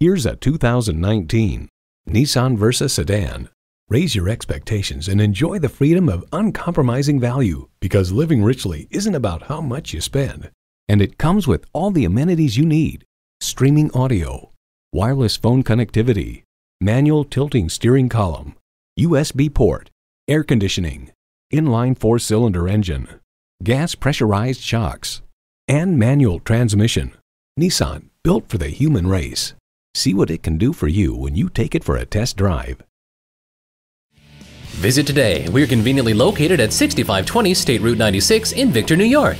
Here's a 2019 Nissan Versa sedan. Raise your expectations and enjoy the freedom of uncompromising value because living richly isn't about how much you spend. And it comes with all the amenities you need. Streaming audio, wireless phone connectivity, manual tilting steering column, USB port, air conditioning, inline four-cylinder engine, gas pressurized shocks, and manual transmission. Nissan, built for the human race. See what it can do for you when you take it for a test drive. Visit today. We are conveniently located at 6520 State Route 96 in Victor, New York.